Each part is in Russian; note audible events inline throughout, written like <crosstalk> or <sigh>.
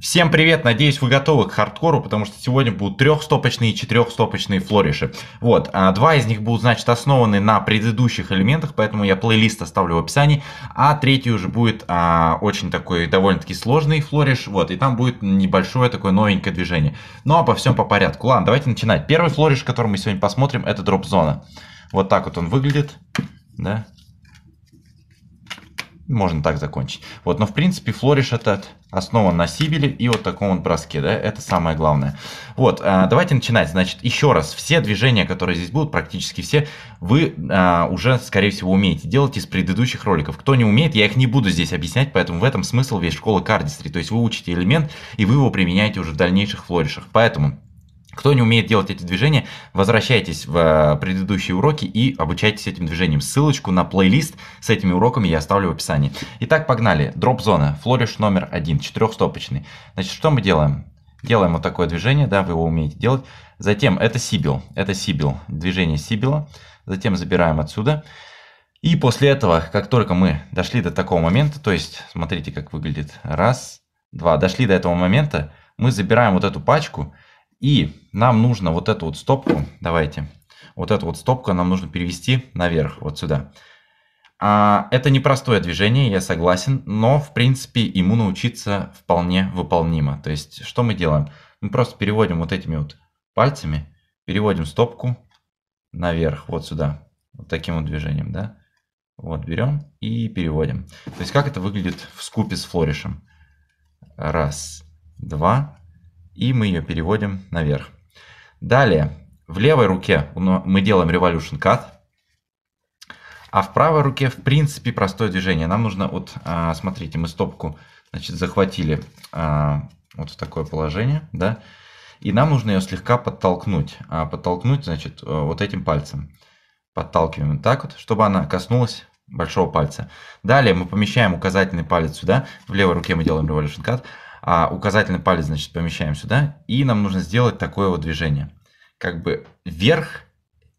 Всем привет, надеюсь вы готовы к хардкору, потому что сегодня будут трехстопочные и четырехстопочные флориши. Вот, а два из них будут, значит, основаны на предыдущих элементах, поэтому я плейлист оставлю в описании, а третий уже будет а, очень такой довольно-таки сложный флориш, вот, и там будет небольшое такое новенькое движение. Ну а по всем по порядку. Ладно, давайте начинать. Первый флориш, который мы сегодня посмотрим, это дроп-зона. Вот так вот он выглядит, да. Можно так закончить. Вот, но в принципе флориш этот основан на Сибеле и вот таком вот броске, да, это самое главное. Вот, а, давайте начинать. Значит, еще раз, все движения, которые здесь будут, практически все, вы а, уже, скорее всего, умеете делать из предыдущих роликов. Кто не умеет, я их не буду здесь объяснять, поэтому в этом смысл весь школы кардистри. То есть вы учите элемент, и вы его применяете уже в дальнейших флоришах. Поэтому кто не умеет делать эти движения, возвращайтесь в э, предыдущие уроки и обучайтесь этим движениям. Ссылочку на плейлист с этими уроками я оставлю в описании. Итак, погнали. Дроп-зона. Флориш номер один, четырехстопочный. Значит, что мы делаем? Делаем вот такое движение, да, вы его умеете делать. Затем это сибил, это сибил, движение сибила. Затем забираем отсюда. И после этого, как только мы дошли до такого момента, то есть, смотрите, как выглядит. Раз, два, дошли до этого момента, мы забираем вот эту пачку – и нам нужно вот эту вот стопку, давайте, вот эту вот стопку нам нужно перевести наверх, вот сюда. А, это непростое движение, я согласен, но в принципе ему научиться вполне выполнимо. То есть что мы делаем? Мы просто переводим вот этими вот пальцами, переводим стопку наверх, вот сюда, вот таким вот движением, да. Вот берем и переводим. То есть как это выглядит в скупе с флоришем? Раз, два, и мы ее переводим наверх. Далее, в левой руке мы делаем Revolution Cut, а в правой руке, в принципе, простое движение. Нам нужно, вот, а, смотрите, мы стопку, значит, захватили а, вот в такое положение, да, и нам нужно ее слегка подтолкнуть. А подтолкнуть, значит, э, вот этим пальцем. Подталкиваем так вот, чтобы она коснулась большого пальца. Далее мы помещаем указательный палец сюда. В левой руке мы делаем Revolution Cut а указательный палец, значит, помещаем сюда, и нам нужно сделать такое вот движение. Как бы вверх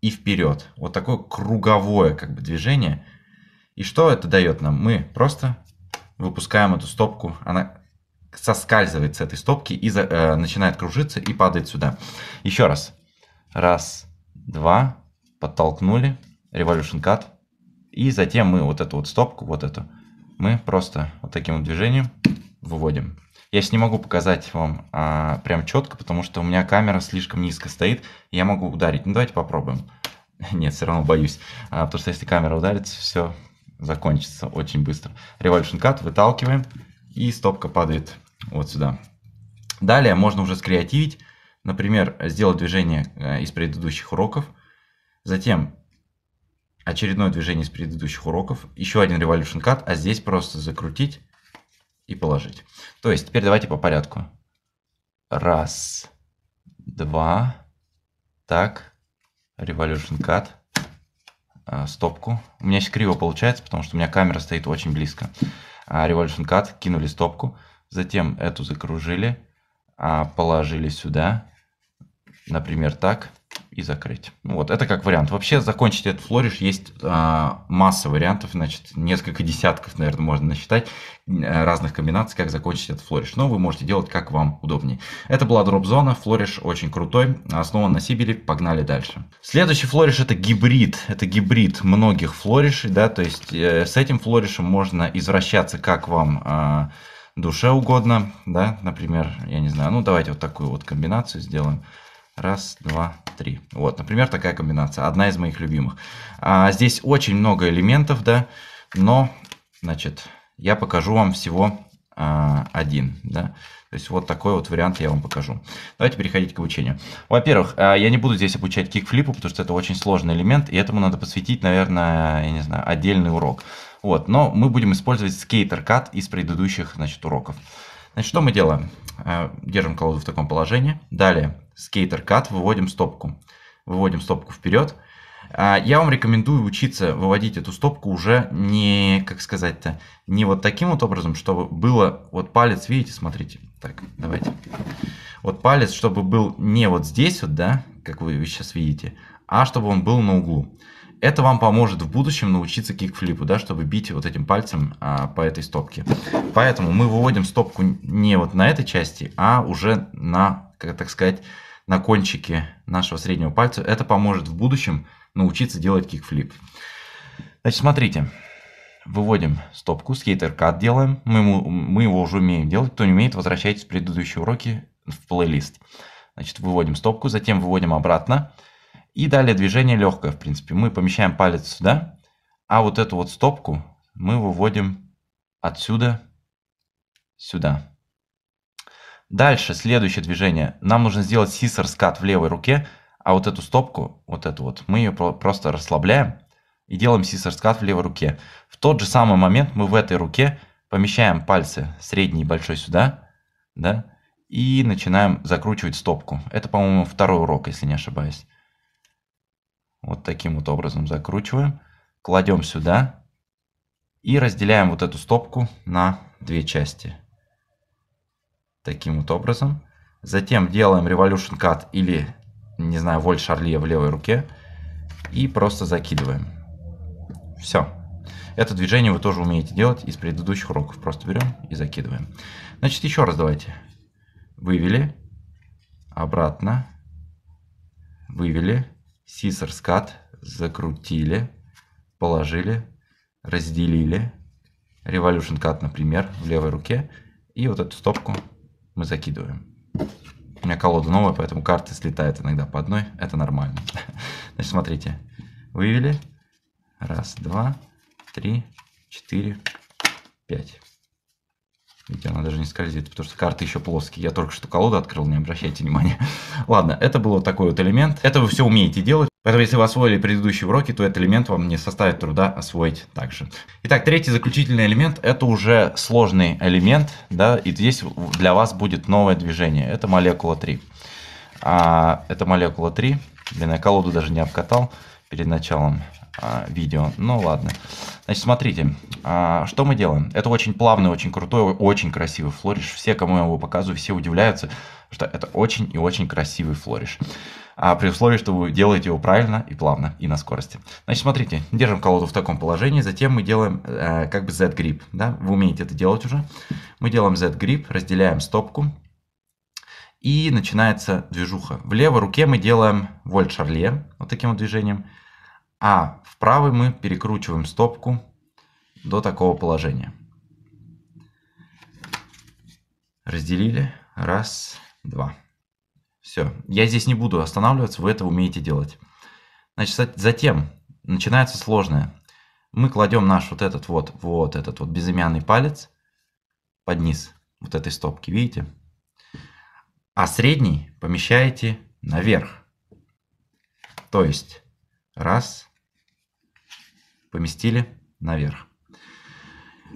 и вперед. Вот такое круговое как бы движение. И что это дает нам? Мы просто выпускаем эту стопку, она соскальзывает с этой стопки и за, э, начинает кружиться и падает сюда. Еще раз. Раз, два, подтолкнули, revolution cut. И затем мы вот эту вот стопку, вот эту, мы просто вот таким вот движением выводим. Я сейчас не могу показать вам а, прям четко, потому что у меня камера слишком низко стоит, я могу ударить. Ну, давайте попробуем. <laughs> Нет, все равно боюсь, а, потому что если камера ударится, все закончится очень быстро. Revolution Cut выталкиваем, и стопка падает вот сюда. Далее можно уже скреативить, например, сделать движение э, из предыдущих уроков, затем очередное движение из предыдущих уроков, еще один Revolution Cut, а здесь просто закрутить и положить. То есть теперь давайте по порядку. Раз, два, так, Revolution Cut, э, стопку. У меня сейчас криво получается, потому что у меня камера стоит очень близко. А, revolution Cut, кинули стопку, затем эту закружили, а, положили сюда, например, так – и закрыть. Ну вот, это как вариант. Вообще закончить этот флориш есть а, масса вариантов, значит, несколько десятков, наверное, можно насчитать э, разных комбинаций, как закончить этот флориш. Но вы можете делать, как вам удобнее. Это была дроп-зона, флориш очень крутой, основан на Сибири, погнали дальше. Следующий флориш это гибрид, это гибрид многих флоришей, да, то есть э, с этим флоришем можно извращаться, как вам... Э, душе угодно, да, например, я не знаю, ну давайте вот такую вот комбинацию сделаем. Раз, два, три. Вот, например, такая комбинация. Одна из моих любимых. А, здесь очень много элементов, да, но, значит, я покажу вам всего а, один, да. То есть вот такой вот вариант я вам покажу. Давайте переходить к обучению. Во-первых, а, я не буду здесь обучать кикфлипу, потому что это очень сложный элемент, и этому надо посвятить, наверное, я не знаю, отдельный урок. Вот, но мы будем использовать скейтер-кат из предыдущих, значит, уроков. Значит, что мы делаем? Э, держим колоду в таком положении. Далее, скейтер кат, выводим стопку. Выводим стопку вперед. А, я вам рекомендую учиться выводить эту стопку уже не, как сказать-то, не вот таким вот образом, чтобы было, вот палец, видите, смотрите, так, давайте. Вот палец, чтобы был не вот здесь вот, да, как вы сейчас видите, а чтобы он был на углу. Это вам поможет в будущем научиться кикфлипу, да, чтобы бить вот этим пальцем а, по этой стопке. Поэтому мы выводим стопку не вот на этой части, а уже на, как, так сказать, на кончике нашего среднего пальца. Это поможет в будущем научиться делать кикфлип. Значит, смотрите. Выводим стопку, скейтер-кат делаем. Мы, ему, мы его уже умеем делать. Кто не умеет, возвращайтесь в предыдущие уроки в плейлист. Значит, выводим стопку, затем выводим обратно. И далее движение легкое, в принципе. Мы помещаем палец сюда, а вот эту вот стопку мы выводим отсюда сюда. Дальше, следующее движение. Нам нужно сделать сисер скат в левой руке, а вот эту стопку, вот эту вот, мы ее просто расслабляем и делаем сисер скат в левой руке. В тот же самый момент мы в этой руке помещаем пальцы средний и большой сюда, да, и начинаем закручивать стопку. Это, по-моему, второй урок, если не ошибаюсь таким вот образом закручиваем, кладем сюда и разделяем вот эту стопку на две части. Таким вот образом. Затем делаем Revolution Cut или, не знаю, Воль Шарлия в левой руке и просто закидываем. Все. Это движение вы тоже умеете делать из предыдущих уроков. Просто берем и закидываем. Значит, еще раз давайте. Вывели. Обратно. Вывели. Сисерскат закрутили, положили, разделили. Revolution Cut, например, в левой руке. И вот эту стопку мы закидываем. У меня колода новая, поэтому карты слетают иногда по одной. Это нормально. <laughs> Значит, смотрите. Вывели. Раз, два, три, четыре, пять. Видите, она даже не скользит, потому что карты еще плоские. Я только что колоду открыл, не обращайте внимания. <laughs> Ладно, это был вот такой вот элемент. Это вы все умеете делать. Поэтому, если вы освоили предыдущие уроки, то этот элемент вам не составит труда освоить также. Итак, третий заключительный элемент – это уже сложный элемент. да, И здесь для вас будет новое движение. Это молекула 3. А, это молекула 3. Блин, я колоду даже не обкатал перед началом а, видео. Ну ладно. Значит, смотрите, а, что мы делаем? Это очень плавный, очень крутой, очень красивый флориш. Все, кому я его показываю, все удивляются, что это очень и очень красивый флориш. А при условии, что вы делаете его правильно и плавно, и на скорости. Значит, смотрите, держим колоду в таком положении, затем мы делаем э, как бы Z-грип, да, вы умеете это делать уже. Мы делаем Z-грип, разделяем стопку, и начинается движуха. В левой руке мы делаем вольт-шарле, вот таким вот движением. А в правый мы перекручиваем стопку до такого положения. Разделили. Раз, два. Все. Я здесь не буду останавливаться, вы это умеете делать. Значит, затем начинается сложное. Мы кладем наш вот этот вот, вот этот вот безымянный палец под низ вот этой стопки, видите? А средний помещаете наверх. То есть, раз, поместили наверх.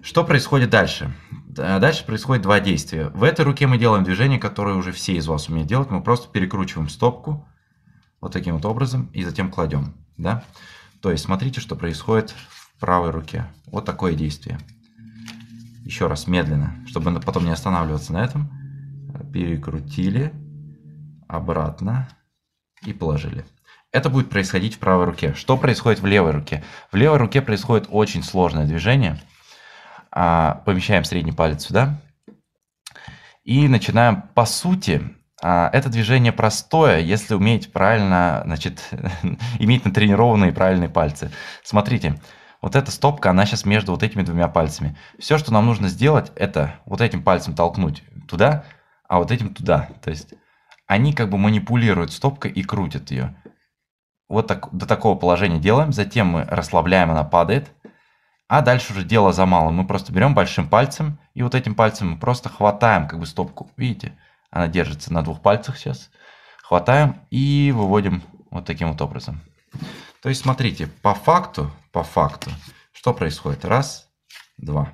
Что происходит дальше? Э, дальше происходит два действия. В этой руке мы делаем движение, которое уже все из вас умеют делать. Мы просто перекручиваем стопку вот таким вот образом и затем кладем. Да? То есть смотрите, что происходит в правой руке. Вот такое действие. Еще раз, медленно, чтобы потом не останавливаться на этом. Перекрутили, обратно и положили. Это будет происходить в правой руке. Что происходит в левой руке? В левой руке происходит очень сложное движение. А, помещаем средний палец сюда. И начинаем, по сути, а, это движение простое, если уметь правильно, значит, <laughs> иметь натренированные правильные пальцы. Смотрите, вот эта стопка, она сейчас между вот этими двумя пальцами. Все, что нам нужно сделать, это вот этим пальцем толкнуть туда, а вот этим туда. То есть они как бы манипулируют стопкой и крутят ее. Вот так, до такого положения делаем, затем мы расслабляем, она падает. А дальше уже дело за малым. Мы просто берем большим пальцем, и вот этим пальцем мы просто хватаем как бы стопку. Видите, она держится на двух пальцах сейчас. Хватаем и выводим вот таким вот образом. То есть смотрите, по факту, по факту, что происходит? Раз, два.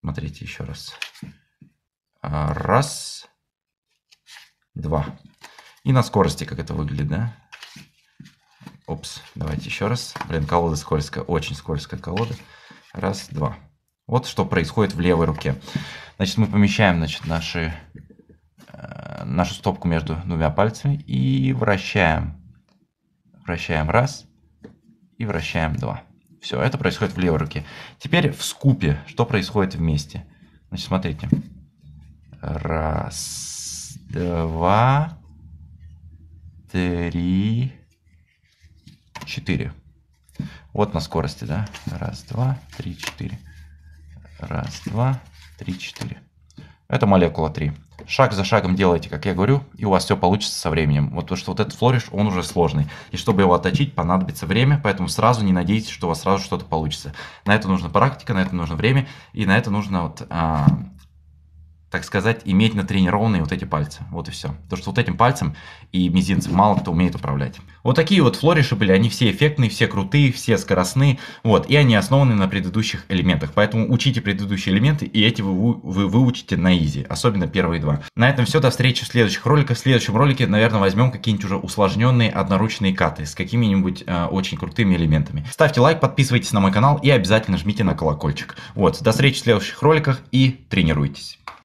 Смотрите еще раз. А, раз, два. И на скорости, как это выглядит, да? Опс, давайте еще раз. Блин, колода скользкая, очень скользкая колода. Раз, два. Вот что происходит в левой руке. Значит, мы помещаем значит, наши, э, нашу стопку между двумя пальцами и вращаем. Вращаем раз и вращаем два. Все, это происходит в левой руке. Теперь в скупе, что происходит вместе. Значит, смотрите. Раз, два, три, 4. Вот на скорости, да? Раз, два, три, четыре. Раз, два, три, четыре. Это молекула 3. Шаг за шагом делайте, как я говорю, и у вас все получится со временем. Вот то, что вот этот флориш, он уже сложный. И чтобы его отточить, понадобится время, поэтому сразу не надейтесь, что у вас сразу что-то получится. На это нужна практика, на это нужно время, и на это нужно вот, а, так сказать, иметь натренированные вот эти пальцы. Вот и все. Потому что вот этим пальцем и мизинцем мало кто умеет управлять. Вот такие вот флориши были, они все эффектные, все крутые, все скоростные, вот, и они основаны на предыдущих элементах. Поэтому учите предыдущие элементы, и эти вы, вы выучите на изи, особенно первые два. На этом все, до встречи в следующих роликах. В следующем ролике, наверное, возьмем какие-нибудь уже усложненные одноручные каты с какими-нибудь э, очень крутыми элементами. Ставьте лайк, подписывайтесь на мой канал и обязательно жмите на колокольчик. Вот, до встречи в следующих роликах и тренируйтесь.